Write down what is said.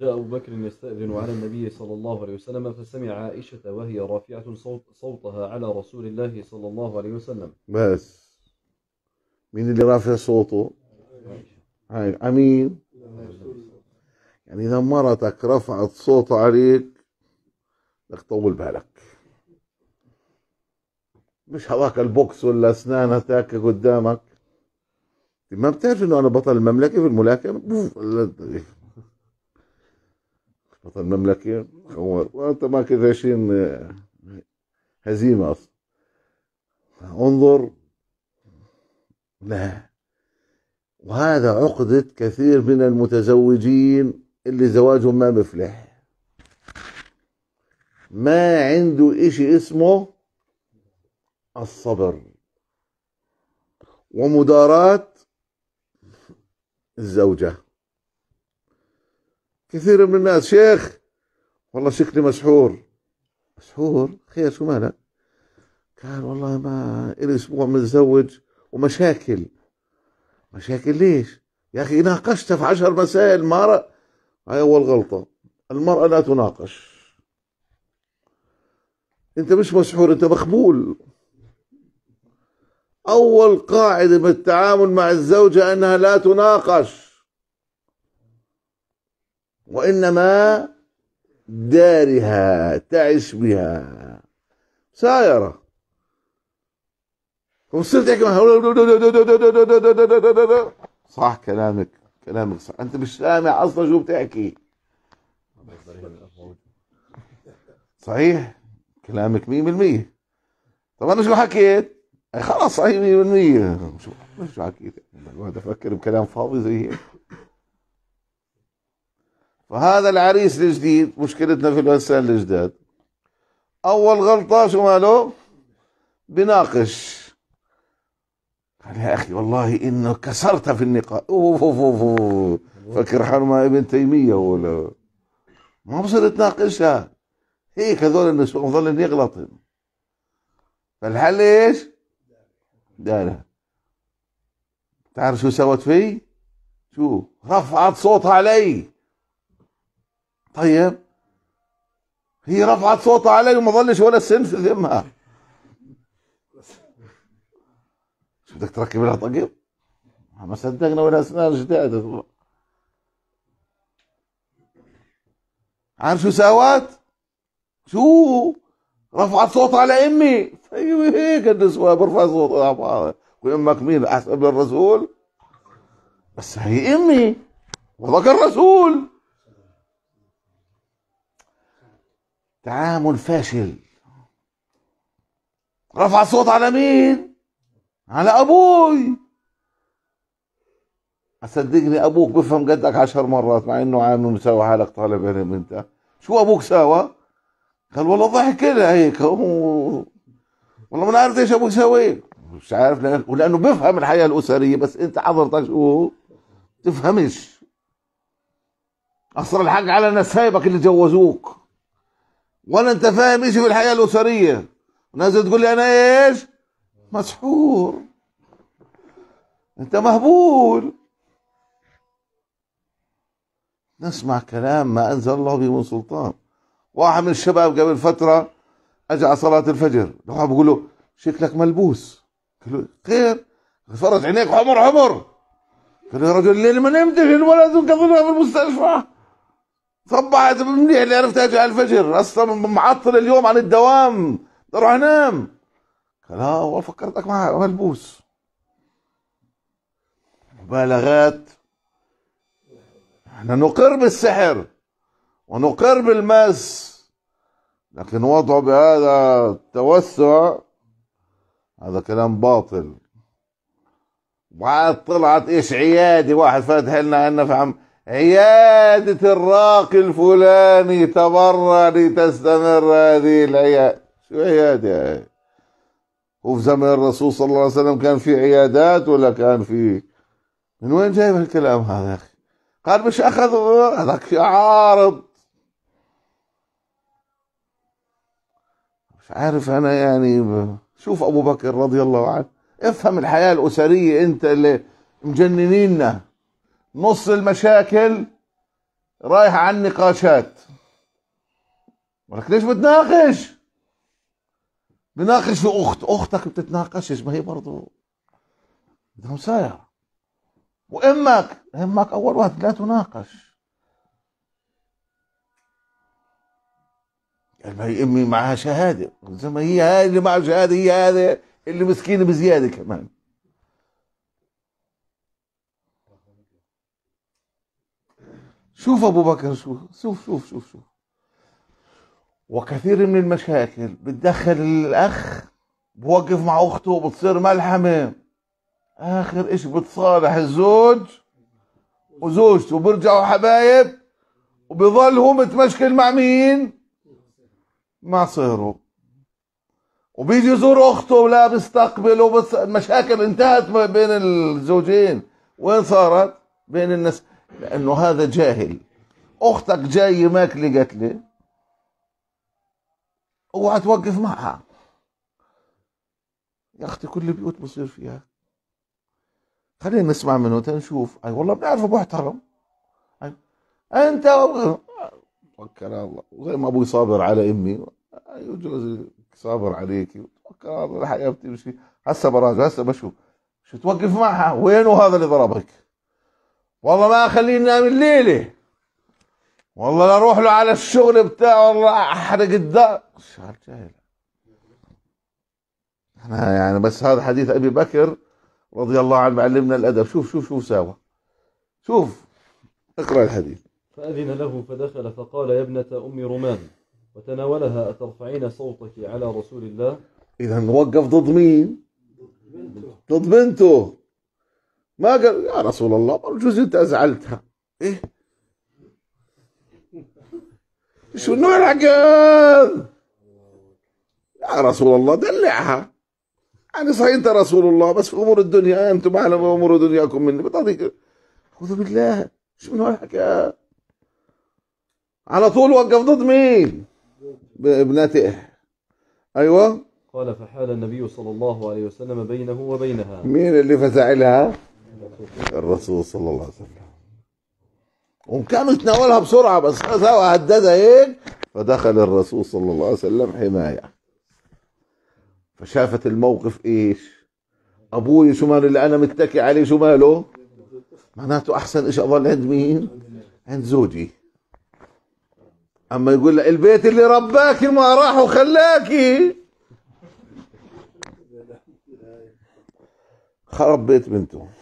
جاء أبو بكر يستأذن على النبي صلى الله عليه وسلم فسمع عائشة وهي رافعة صوت صوتها على رسول الله صلى الله عليه وسلم بس مين اللي رافع صوته؟ هاي أمين يعني إذا مرتك رفعت صوتها عليك لك طول بالك مش هذاك البوكس ولا أسنانها تاكة قدامك ما بتعرف إنه أنا بطل المملكة في الملاكمة بطل المملكه خوار وانت معك 20 هزيمه اصلا انظر لا وهذا عقدة كثير من المتزوجين اللي زواجهم ما مفلح ما عنده اشي اسمه الصبر ومداراة الزوجه كثير من الناس شيخ والله شكلي مسحور مسحور خير شو مالك قال والله ما إلي أسبوع متزوج ومشاكل مشاكل ليش يا أخي ناقشتها في عشر مسائل ما رأ... هاي أول غلطة المرأة لا تناقش أنت مش مسحور أنت مخبول أول قاعدة بالتعامل مع الزوجة أنها لا تناقش وإنما دارها تعيش بها سايرة وصرت صح كلامك كلامك صح انت مش سامع اصلا شو بتحكي صحيح كلامك 100% طب انا شو حكيت خلص صحيح 100% شو شو حكيت بقعد افكر بكلام فاضي زي هيك فهذا العريس الجديد مشكلتنا في الانسان الجداد اول غلطه شو ماله بناقش قال يا اخي والله انه كسرت في النقاش اوف اوف اوف, أوف. فكر حاله مع ابن تيميه ولا ما بصير تناقشها هيك هذول الناس مظلين يغلطن فالحل ايش؟ دارها تعرف شو سوت في؟ شو رفعت صوتها علي طيب هي رفعت صوتها علي وما ظلش ولا سن في ذمها شو بدك تركب لها طقم؟ ما صدقنا ولا اسنان جداد عارف شو سوت؟ شو؟ رفعت صوتها على امي ايوه هيك النسوة برفع صوتها على بعض وامك مين من الرسول؟ بس هي امي وذكر الرسول تعامل فاشل رفع الصوت على مين على ابوي صدقني ابوك بفهم قدك عشر مرات مع انه عامل مساوي حالك طالب علم انت شو ابوك ساوى قال والله ضحك لها هيك هو والله ما عارف ايش ابوك سوي مش عارف لأنه... ولانه بفهم الحياه الاسريه بس انت حضرتك شو تفهمش اصلا الحق على نسايبك اللي جوزوك ولا انت فاهم ايش في الحياه الاسريه الناس تقول لي انا ايش مسحور انت مهبول نسمع كلام ما انزل الله به من سلطان واحد من الشباب قبل فتره اجى على صلاه الفجر راح بقول له شكلك ملبوس قال له خير فرج عينيك حمر حمر قال له يا رجل الليل ما نمتش الولد وكذلنا في المستشفى صبحت منيح اللي عرفتها اجي على الفجر اصلا معطل اليوم عن الدوام اروح انام قال اه والله فكرتك مع ملبوس مبالغات احنا نقر بالسحر ونقر بالمس لكن وضعه بهذا التوسع هذا كلام باطل وعاد طلعت ايش عيادي واحد فاتح لنا عنا عم عيادة الراقي الفلاني تبرع لتستمر هذه العيادة شو عيادة وفي زمن الرسول صلى الله عليه وسلم كان في عيادات ولا كان في من وين جايب هالكلام هذا يا اخي؟ قال مش أخذ هذاك عارض مش عارف أنا يعني شوف أبو بكر رضي الله عنه افهم الحياة الأسرية أنت اللي مجننيننا نص المشاكل رايح عن نقاشات ولك ليش بتناقش بناقش في اخت اختك بتتناقشش ما هي برضو بدهم مسايرة وامك امك اول واحد لا تناقش قال ما هي امي معها شهاده زي ما هي هذه اللي معها شهاده هي هذه اللي مسكينه بزياده كمان شوف أبو بكر شوف شوف شوف شوف, شوف. وكثير من المشاكل بتدخل الأخ بوقف مع أخته وبتصير ملحمة آخر إشي بتصالح الزوج وزوجته وبرجعوا حبايب وبيظل هو متمشكل مع مين؟ مع صهره وبيجي يزور اخته ولا بيستقبل وبس المشاكل انتهت بين الزوجين وين صارت؟ بين الناس لأنه هذا جاهل أختك جاية ماكلة قتلة اوعى توقف معها يا أختي كل البيوت بصير فيها خلينا نسمع منه تنشوف أي والله بنعرفه محترم أنت توكل على الله وزي ما أبوي صابر على أمي اي جوزي صابر عليك توكل على الله الحياة بتمشي هسه براجع هسه بشوف شو توقف معها وينه هذا اللي ضربك والله ما اخليه ينام الليله والله لا اروح له على الشغل بتاعه والله احرق الدار شهر جاهل احنا يعني بس هذا حديث ابي بكر رضي الله عنه علمنا الادب شوف شوف شوف ساوى شوف اقرا الحديث فاذن له فدخل فقال يا ابنه ام رمان وتناولها اترفعين صوتك على رسول الله اذا وقف ضد مين ضد بنته ما قال يا رسول الله بجوز انت ازعلتها ايه شو نوع العقل يا رسول الله دلعها يعني صحيح انت رسول الله بس في امور الدنيا انتم اعلم امور دنياكم مني بتعطيك اعوذ بالله شو من الحكايه على طول وقف ضد مين ابنته ايوه قال فحال النبي صلى الله عليه وسلم بينه وبينها مين اللي فزعلها الرسول صلى الله عليه وسلم وكانوا يتناولها بسرعة بس سوا هددها ايه فدخل الرسول صلى الله عليه وسلم حماية فشافت الموقف ايش ابوي شو ماله اللي انا متكي عليه شو ماله معناته احسن شيء اضل عند مين عند زوجي اما يقول لها البيت اللي رباكي ما راح وخلاكي خرب بيت بنته